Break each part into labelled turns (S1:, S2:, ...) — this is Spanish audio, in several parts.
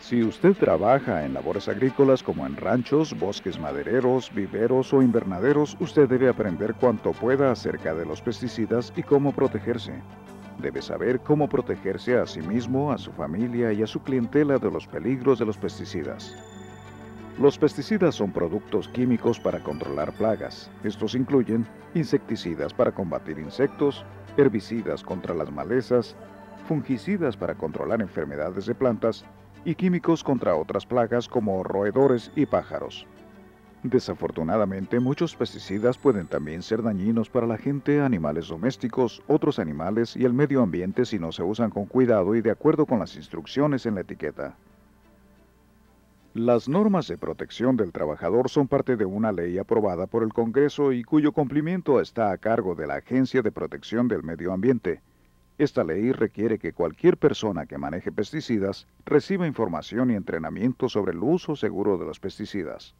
S1: Si usted trabaja en labores agrícolas como en ranchos, bosques madereros, viveros o invernaderos, usted debe aprender cuanto pueda acerca de los pesticidas y cómo protegerse. Debe saber cómo protegerse a sí mismo, a su familia y a su clientela de los peligros de los pesticidas. Los pesticidas son productos químicos para controlar plagas. Estos incluyen insecticidas para combatir insectos, herbicidas contra las malezas, fungicidas para controlar enfermedades de plantas y químicos contra otras plagas como roedores y pájaros. Desafortunadamente, muchos pesticidas pueden también ser dañinos para la gente, animales domésticos, otros animales y el medio ambiente si no se usan con cuidado y de acuerdo con las instrucciones en la etiqueta. Las normas de protección del trabajador son parte de una ley aprobada por el Congreso y cuyo cumplimiento está a cargo de la Agencia de Protección del Medio Ambiente. Esta ley requiere que cualquier persona que maneje pesticidas reciba información y entrenamiento sobre el uso seguro de los pesticidas.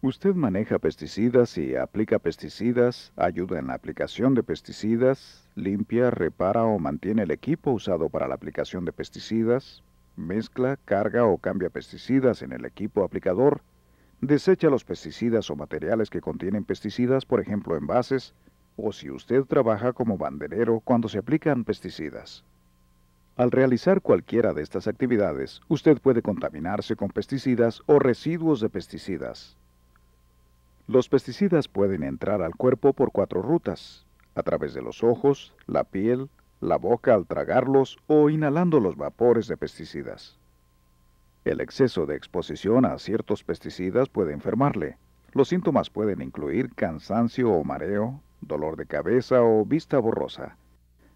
S1: Usted maneja pesticidas y aplica pesticidas, ayuda en la aplicación de pesticidas, limpia, repara o mantiene el equipo usado para la aplicación de pesticidas, mezcla, carga o cambia pesticidas en el equipo aplicador, desecha los pesticidas o materiales que contienen pesticidas, por ejemplo envases, o si usted trabaja como banderero cuando se aplican pesticidas. Al realizar cualquiera de estas actividades, usted puede contaminarse con pesticidas o residuos de pesticidas. Los pesticidas pueden entrar al cuerpo por cuatro rutas, a través de los ojos, la piel, la boca al tragarlos o inhalando los vapores de pesticidas. El exceso de exposición a ciertos pesticidas puede enfermarle. Los síntomas pueden incluir cansancio o mareo, dolor de cabeza o vista borrosa.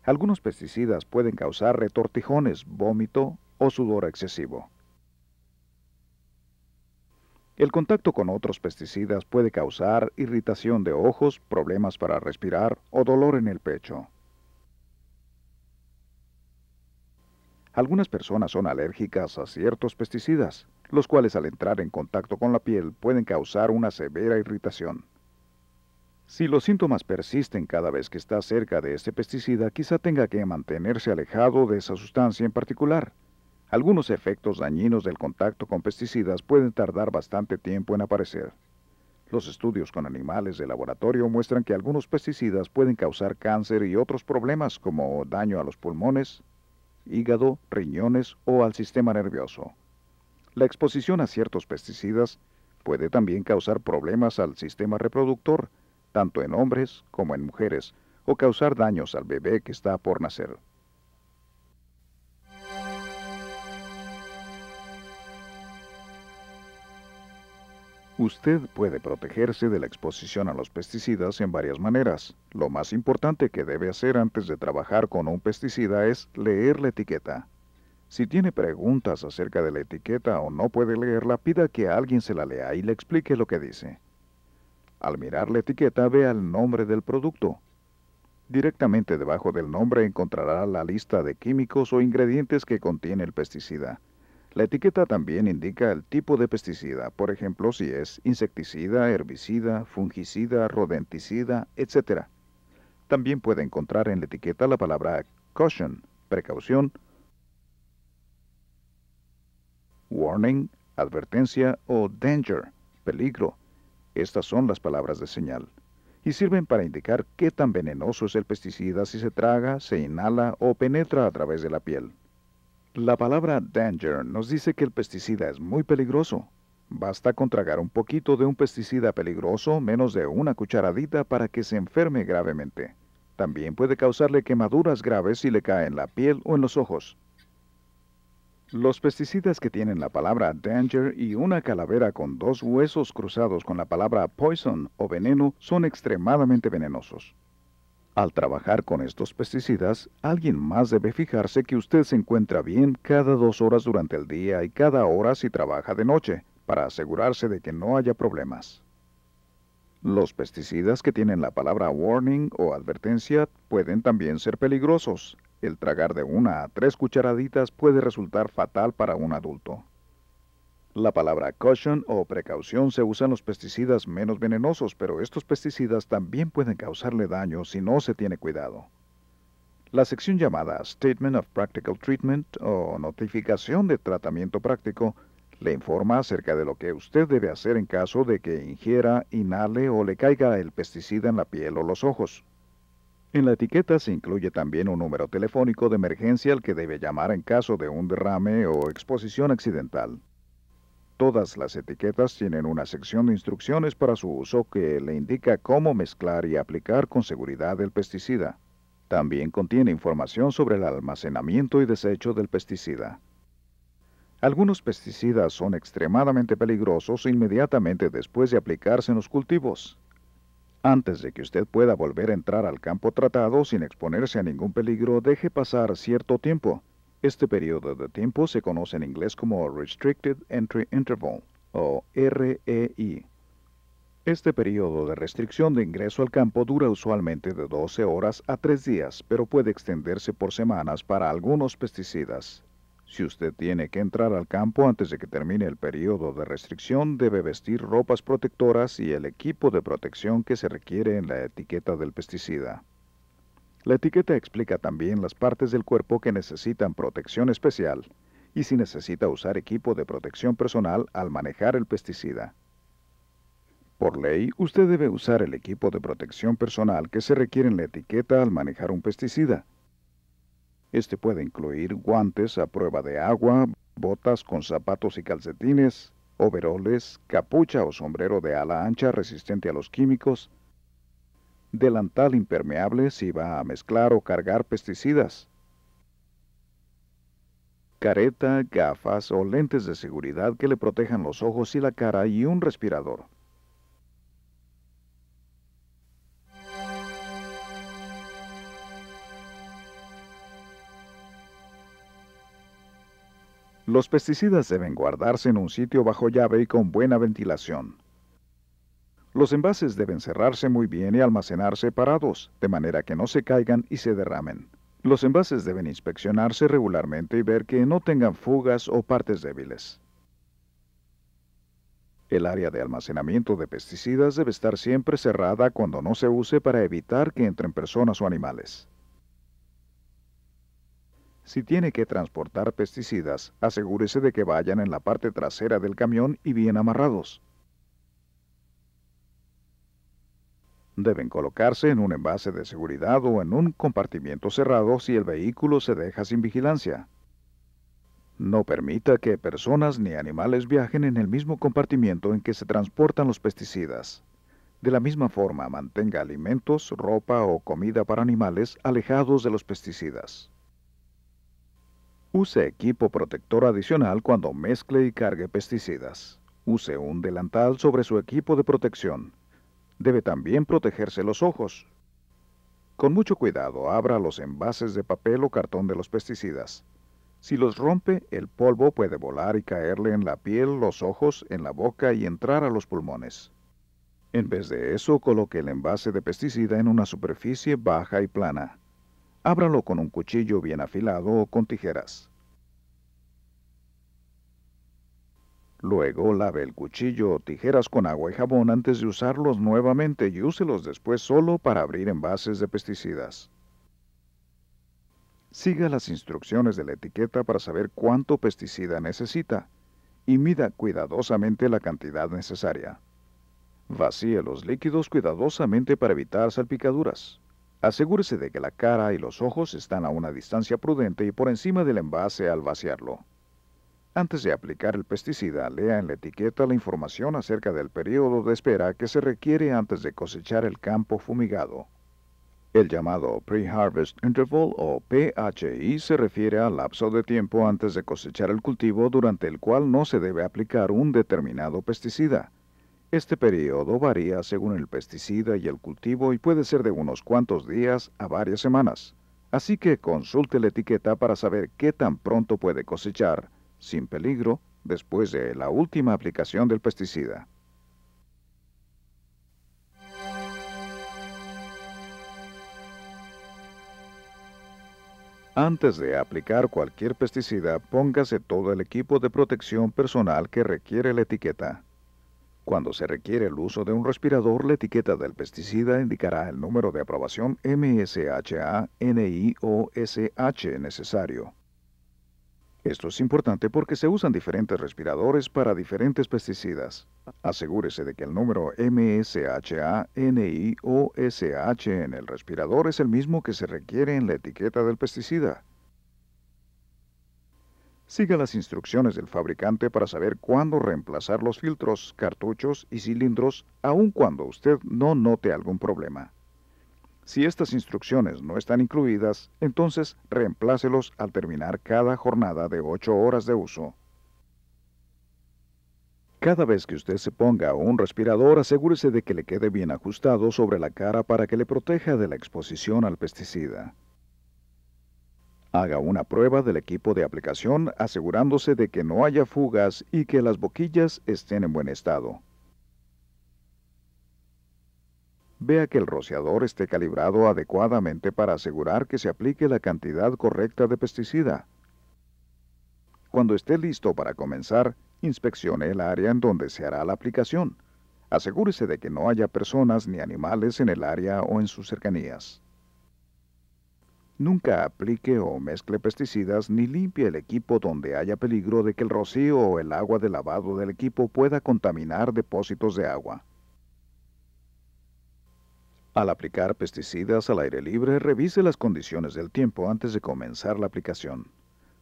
S1: Algunos pesticidas pueden causar retortijones, vómito o sudor excesivo. El contacto con otros pesticidas puede causar irritación de ojos, problemas para respirar o dolor en el pecho. Algunas personas son alérgicas a ciertos pesticidas, los cuales al entrar en contacto con la piel pueden causar una severa irritación. Si los síntomas persisten cada vez que está cerca de ese pesticida, quizá tenga que mantenerse alejado de esa sustancia en particular. Algunos efectos dañinos del contacto con pesticidas pueden tardar bastante tiempo en aparecer. Los estudios con animales de laboratorio muestran que algunos pesticidas pueden causar cáncer y otros problemas como daño a los pulmones, hígado, riñones o al sistema nervioso. La exposición a ciertos pesticidas puede también causar problemas al sistema reproductor, tanto en hombres como en mujeres, o causar daños al bebé que está por nacer. Usted puede protegerse de la exposición a los pesticidas en varias maneras. Lo más importante que debe hacer antes de trabajar con un pesticida es leer la etiqueta. Si tiene preguntas acerca de la etiqueta o no puede leerla, pida que alguien se la lea y le explique lo que dice. Al mirar la etiqueta, vea el nombre del producto. Directamente debajo del nombre encontrará la lista de químicos o ingredientes que contiene el pesticida. La etiqueta también indica el tipo de pesticida, por ejemplo, si es insecticida, herbicida, fungicida, rodenticida, etc. También puede encontrar en la etiqueta la palabra caution, precaución, warning, advertencia o danger, peligro. Estas son las palabras de señal y sirven para indicar qué tan venenoso es el pesticida si se traga, se inhala o penetra a través de la piel. La palabra danger nos dice que el pesticida es muy peligroso. Basta con tragar un poquito de un pesticida peligroso, menos de una cucharadita, para que se enferme gravemente. También puede causarle quemaduras graves si le cae en la piel o en los ojos. Los pesticidas que tienen la palabra danger y una calavera con dos huesos cruzados con la palabra poison o veneno son extremadamente venenosos. Al trabajar con estos pesticidas, alguien más debe fijarse que usted se encuentra bien cada dos horas durante el día y cada hora si trabaja de noche, para asegurarse de que no haya problemas. Los pesticidas que tienen la palabra warning o advertencia pueden también ser peligrosos. El tragar de una a tres cucharaditas puede resultar fatal para un adulto. La palabra caution o precaución se usa en los pesticidas menos venenosos, pero estos pesticidas también pueden causarle daño si no se tiene cuidado. La sección llamada Statement of Practical Treatment o Notificación de Tratamiento Práctico le informa acerca de lo que usted debe hacer en caso de que ingiera, inhale o le caiga el pesticida en la piel o los ojos. En la etiqueta se incluye también un número telefónico de emergencia al que debe llamar en caso de un derrame o exposición accidental. Todas las etiquetas tienen una sección de instrucciones para su uso que le indica cómo mezclar y aplicar con seguridad el pesticida. También contiene información sobre el almacenamiento y desecho del pesticida. Algunos pesticidas son extremadamente peligrosos inmediatamente después de aplicarse en los cultivos. Antes de que usted pueda volver a entrar al campo tratado sin exponerse a ningún peligro, deje pasar cierto tiempo. Este periodo de tiempo se conoce en inglés como Restricted Entry Interval o REI. Este período de restricción de ingreso al campo dura usualmente de 12 horas a 3 días, pero puede extenderse por semanas para algunos pesticidas. Si usted tiene que entrar al campo antes de que termine el periodo de restricción, debe vestir ropas protectoras y el equipo de protección que se requiere en la etiqueta del pesticida. La etiqueta explica también las partes del cuerpo que necesitan protección especial y si necesita usar equipo de protección personal al manejar el pesticida. Por ley, usted debe usar el equipo de protección personal que se requiere en la etiqueta al manejar un pesticida. Este puede incluir guantes a prueba de agua, botas con zapatos y calcetines, overoles, capucha o sombrero de ala ancha resistente a los químicos, delantal impermeable si va a mezclar o cargar pesticidas. Careta, gafas o lentes de seguridad que le protejan los ojos y la cara y un respirador. Los pesticidas deben guardarse en un sitio bajo llave y con buena ventilación. Los envases deben cerrarse muy bien y almacenarse separados, de manera que no se caigan y se derramen. Los envases deben inspeccionarse regularmente y ver que no tengan fugas o partes débiles. El área de almacenamiento de pesticidas debe estar siempre cerrada cuando no se use para evitar que entren personas o animales. Si tiene que transportar pesticidas, asegúrese de que vayan en la parte trasera del camión y bien amarrados. Deben colocarse en un envase de seguridad o en un compartimiento cerrado si el vehículo se deja sin vigilancia. No permita que personas ni animales viajen en el mismo compartimiento en que se transportan los pesticidas. De la misma forma, mantenga alimentos, ropa o comida para animales alejados de los pesticidas. Use equipo protector adicional cuando mezcle y cargue pesticidas. Use un delantal sobre su equipo de protección debe también protegerse los ojos. Con mucho cuidado abra los envases de papel o cartón de los pesticidas. Si los rompe, el polvo puede volar y caerle en la piel, los ojos, en la boca y entrar a los pulmones. En vez de eso, coloque el envase de pesticida en una superficie baja y plana. Ábralo con un cuchillo bien afilado o con tijeras. Luego lave el cuchillo o tijeras con agua y jabón antes de usarlos nuevamente y úselos después solo para abrir envases de pesticidas. Siga las instrucciones de la etiqueta para saber cuánto pesticida necesita y mida cuidadosamente la cantidad necesaria. Vacíe los líquidos cuidadosamente para evitar salpicaduras. Asegúrese de que la cara y los ojos están a una distancia prudente y por encima del envase al vaciarlo. Antes de aplicar el pesticida, lea en la etiqueta la información acerca del periodo de espera que se requiere antes de cosechar el campo fumigado. El llamado Pre-Harvest Interval o PHI se refiere al lapso de tiempo antes de cosechar el cultivo durante el cual no se debe aplicar un determinado pesticida. Este periodo varía según el pesticida y el cultivo y puede ser de unos cuantos días a varias semanas. Así que consulte la etiqueta para saber qué tan pronto puede cosechar sin peligro después de la última aplicación del pesticida. Antes de aplicar cualquier pesticida, póngase todo el equipo de protección personal que requiere la etiqueta. Cuando se requiere el uso de un respirador, la etiqueta del pesticida indicará el número de aprobación MSHA NIOSH necesario. Esto es importante porque se usan diferentes respiradores para diferentes pesticidas. Asegúrese de que el número MSHA, en el respirador es el mismo que se requiere en la etiqueta del pesticida. Siga las instrucciones del fabricante para saber cuándo reemplazar los filtros, cartuchos y cilindros, aun cuando usted no note algún problema. Si estas instrucciones no están incluidas, entonces reemplácelos al terminar cada jornada de 8 horas de uso. Cada vez que usted se ponga un respirador, asegúrese de que le quede bien ajustado sobre la cara para que le proteja de la exposición al pesticida. Haga una prueba del equipo de aplicación asegurándose de que no haya fugas y que las boquillas estén en buen estado. Vea que el rociador esté calibrado adecuadamente para asegurar que se aplique la cantidad correcta de pesticida. Cuando esté listo para comenzar, inspeccione el área en donde se hará la aplicación. Asegúrese de que no haya personas ni animales en el área o en sus cercanías. Nunca aplique o mezcle pesticidas ni limpie el equipo donde haya peligro de que el rocío o el agua de lavado del equipo pueda contaminar depósitos de agua. Al aplicar pesticidas al aire libre, revise las condiciones del tiempo antes de comenzar la aplicación.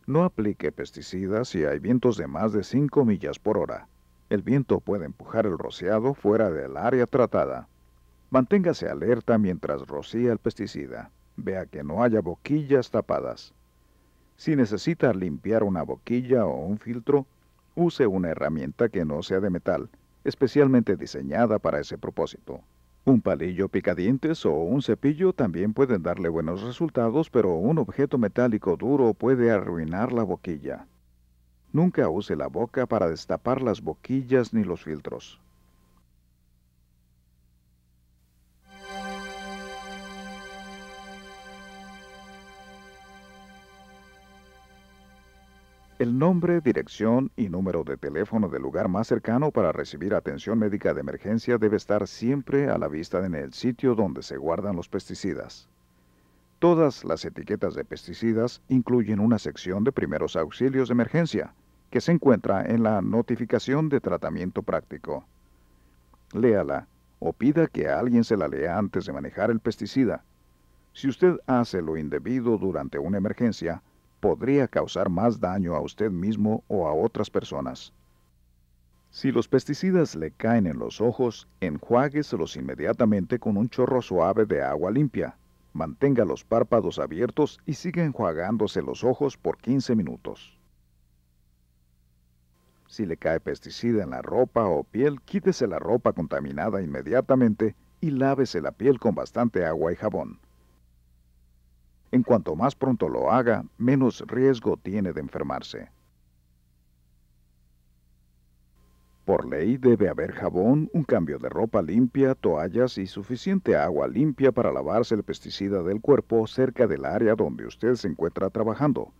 S1: No aplique pesticidas si hay vientos de más de 5 millas por hora. El viento puede empujar el rociado fuera del área tratada. Manténgase alerta mientras rocía el pesticida. Vea que no haya boquillas tapadas. Si necesita limpiar una boquilla o un filtro, use una herramienta que no sea de metal, especialmente diseñada para ese propósito. Un palillo picadientes o un cepillo también pueden darle buenos resultados, pero un objeto metálico duro puede arruinar la boquilla. Nunca use la boca para destapar las boquillas ni los filtros. el nombre, dirección y número de teléfono del lugar más cercano para recibir atención médica de emergencia debe estar siempre a la vista en el sitio donde se guardan los pesticidas. Todas las etiquetas de pesticidas incluyen una sección de primeros auxilios de emergencia que se encuentra en la notificación de tratamiento práctico. Léala o pida que alguien se la lea antes de manejar el pesticida. Si usted hace lo indebido durante una emergencia, podría causar más daño a usted mismo o a otras personas. Si los pesticidas le caen en los ojos, enjuágueselos inmediatamente con un chorro suave de agua limpia. Mantenga los párpados abiertos y siga enjuagándose los ojos por 15 minutos. Si le cae pesticida en la ropa o piel, quítese la ropa contaminada inmediatamente y lávese la piel con bastante agua y jabón. En cuanto más pronto lo haga, menos riesgo tiene de enfermarse. Por ley debe haber jabón, un cambio de ropa limpia, toallas y suficiente agua limpia para lavarse el pesticida del cuerpo cerca del área donde usted se encuentra trabajando.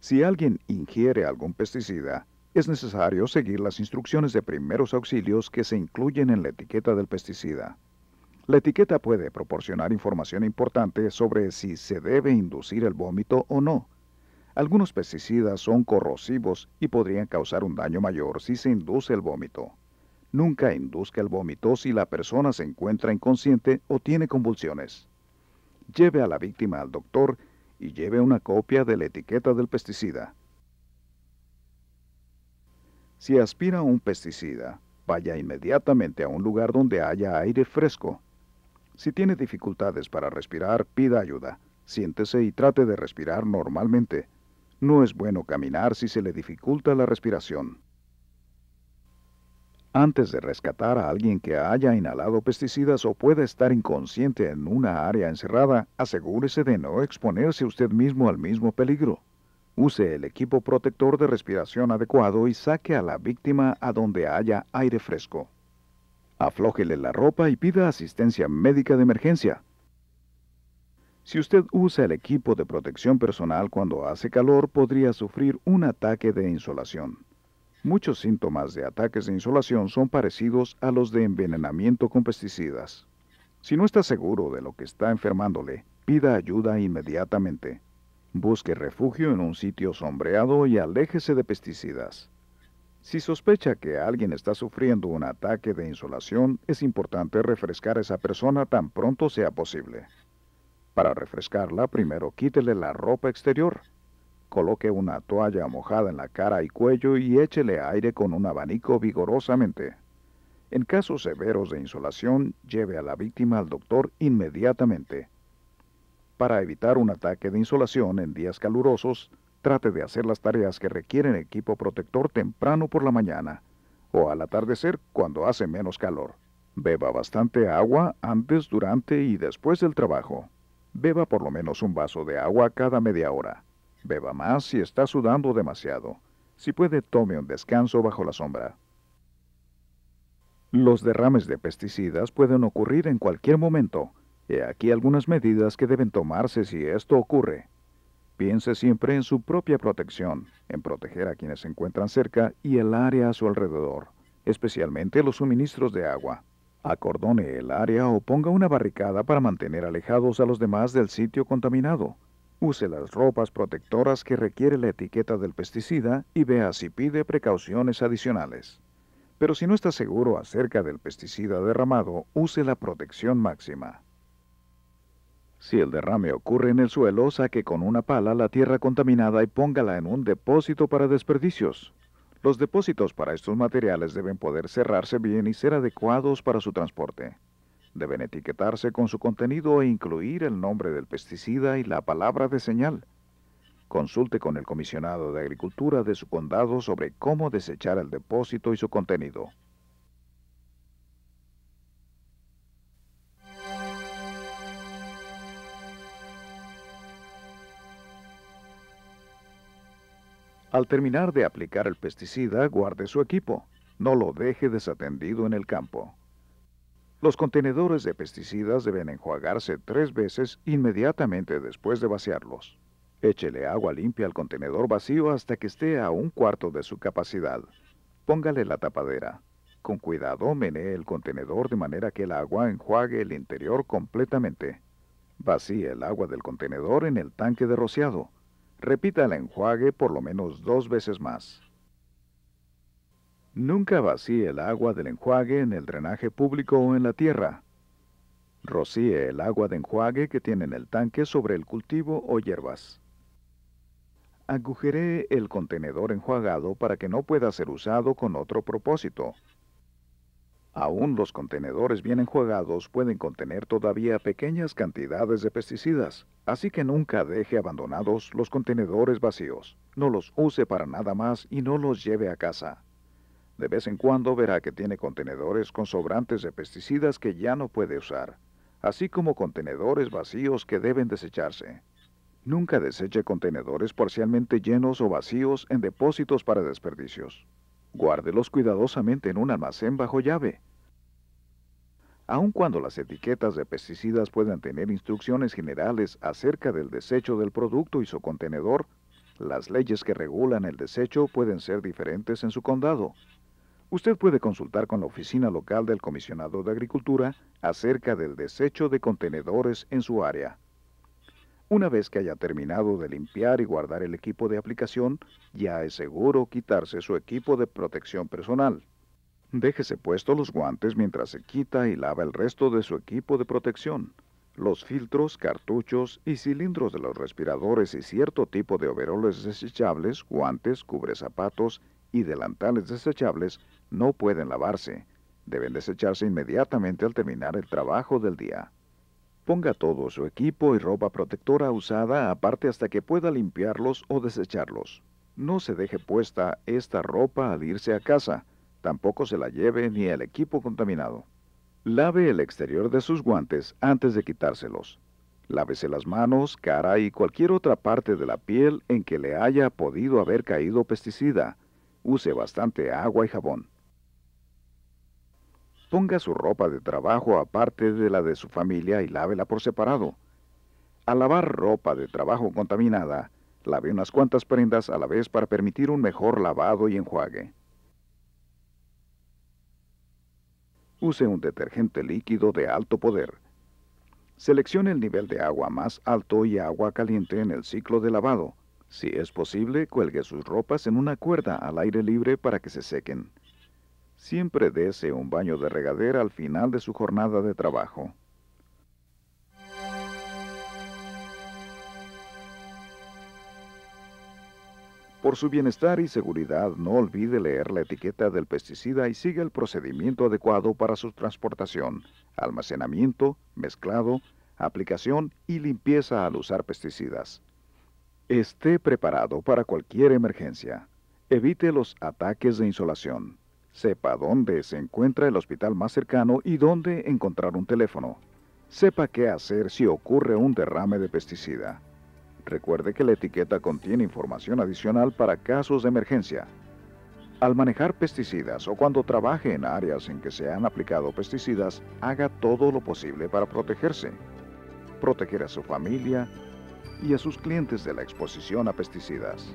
S1: Si alguien ingiere algún pesticida, es necesario seguir las instrucciones de primeros auxilios que se incluyen en la etiqueta del pesticida. La etiqueta puede proporcionar información importante sobre si se debe inducir el vómito o no. Algunos pesticidas son corrosivos y podrían causar un daño mayor si se induce el vómito. Nunca induzca el vómito si la persona se encuentra inconsciente o tiene convulsiones. Lleve a la víctima al doctor y lleve una copia de la etiqueta del pesticida. Si aspira un pesticida, vaya inmediatamente a un lugar donde haya aire fresco si tiene dificultades para respirar, pida ayuda. Siéntese y trate de respirar normalmente. No es bueno caminar si se le dificulta la respiración. Antes de rescatar a alguien que haya inhalado pesticidas o pueda estar inconsciente en una área encerrada, asegúrese de no exponerse usted mismo al mismo peligro. Use el equipo protector de respiración adecuado y saque a la víctima a donde haya aire fresco aflójele la ropa y pida asistencia médica de emergencia. Si usted usa el equipo de protección personal cuando hace calor, podría sufrir un ataque de insolación. Muchos síntomas de ataques de insolación son parecidos a los de envenenamiento con pesticidas. Si no está seguro de lo que está enfermándole, pida ayuda inmediatamente. Busque refugio en un sitio sombreado y aléjese de pesticidas. Si sospecha que alguien está sufriendo un ataque de insolación, es importante refrescar a esa persona tan pronto sea posible. Para refrescarla, primero quítele la ropa exterior. Coloque una toalla mojada en la cara y cuello y échele aire con un abanico vigorosamente. En casos severos de insolación, lleve a la víctima al doctor inmediatamente. Para evitar un ataque de insolación en días calurosos, trate de hacer las tareas que requieren equipo protector temprano por la mañana o al atardecer cuando hace menos calor. Beba bastante agua antes, durante y después del trabajo. Beba por lo menos un vaso de agua cada media hora. Beba más si está sudando demasiado. Si puede, tome un descanso bajo la sombra. Los derrames de pesticidas pueden ocurrir en cualquier momento. He aquí algunas medidas que deben tomarse si esto ocurre. Piense siempre en su propia protección, en proteger a quienes se encuentran cerca y el área a su alrededor, especialmente los suministros de agua. Acordone el área o ponga una barricada para mantener alejados a los demás del sitio contaminado. Use las ropas protectoras que requiere la etiqueta del pesticida y vea si pide precauciones adicionales. Pero si no está seguro acerca del pesticida derramado, use la protección máxima. Si el derrame ocurre en el suelo, saque con una pala la tierra contaminada y póngala en un depósito para desperdicios. Los depósitos para estos materiales deben poder cerrarse bien y ser adecuados para su transporte. Deben etiquetarse con su contenido e incluir el nombre del pesticida y la palabra de señal. Consulte con el comisionado de Agricultura de su condado sobre cómo desechar el depósito y su contenido. Al terminar de aplicar el pesticida, guarde su equipo. No lo deje desatendido en el campo. Los contenedores de pesticidas deben enjuagarse tres veces inmediatamente después de vaciarlos. Échele agua limpia al contenedor vacío hasta que esté a un cuarto de su capacidad. Póngale la tapadera. Con cuidado menee el contenedor de manera que el agua enjuague el interior completamente. Vacíe el agua del contenedor en el tanque de rociado. Repita el enjuague por lo menos dos veces más. Nunca vacíe el agua del enjuague en el drenaje público o en la tierra. Rocíe el agua de enjuague que tiene en el tanque sobre el cultivo o hierbas. Agujere el contenedor enjuagado para que no pueda ser usado con otro propósito, Aún los contenedores bien enjuagados pueden contener todavía pequeñas cantidades de pesticidas, así que nunca deje abandonados los contenedores vacíos. No los use para nada más y no los lleve a casa. De vez en cuando verá que tiene contenedores con sobrantes de pesticidas que ya no puede usar, así como contenedores vacíos que deben desecharse. Nunca deseche contenedores parcialmente llenos o vacíos en depósitos para desperdicios guárdelos cuidadosamente en un almacén bajo llave. Aun cuando las etiquetas de pesticidas puedan tener instrucciones generales acerca del desecho del producto y su contenedor, las leyes que regulan el desecho pueden ser diferentes en su condado. Usted puede consultar con la oficina local del comisionado de Agricultura acerca del desecho de contenedores en su área. Una vez que haya terminado de limpiar y guardar el equipo de aplicación, ya es seguro quitarse su equipo de protección personal. Déjese puesto los guantes mientras se quita y lava el resto de su equipo de protección. Los filtros, cartuchos y cilindros de los respiradores y cierto tipo de overoles desechables, guantes, cubre zapatos y delantales desechables no pueden lavarse. Deben desecharse inmediatamente al terminar el trabajo del día. Ponga todo su equipo y ropa protectora usada aparte hasta que pueda limpiarlos o desecharlos. No se deje puesta esta ropa al irse a casa. Tampoco se la lleve ni el equipo contaminado. Lave el exterior de sus guantes antes de quitárselos. Lávese las manos, cara y cualquier otra parte de la piel en que le haya podido haber caído pesticida. Use bastante agua y jabón. Ponga su ropa de trabajo aparte de la de su familia y lávela por separado. Al lavar ropa de trabajo contaminada, lave unas cuantas prendas a la vez para permitir un mejor lavado y enjuague. Use un detergente líquido de alto poder. Seleccione el nivel de agua más alto y agua caliente en el ciclo de lavado. Si es posible, cuelgue sus ropas en una cuerda al aire libre para que se sequen. Siempre dese un baño de regadera al final de su jornada de trabajo. Por su bienestar y seguridad, no olvide leer la etiqueta del pesticida y siga el procedimiento adecuado para su transportación, almacenamiento, mezclado, aplicación y limpieza al usar pesticidas. Esté preparado para cualquier emergencia. Evite los ataques de insolación. Sepa dónde se encuentra el hospital más cercano y dónde encontrar un teléfono. Sepa qué hacer si ocurre un derrame de pesticida. Recuerde que la etiqueta contiene información adicional para casos de emergencia. Al manejar pesticidas o cuando trabaje en áreas en que se han aplicado pesticidas, haga todo lo posible para protegerse. Proteger a su familia y a sus clientes de la exposición a pesticidas.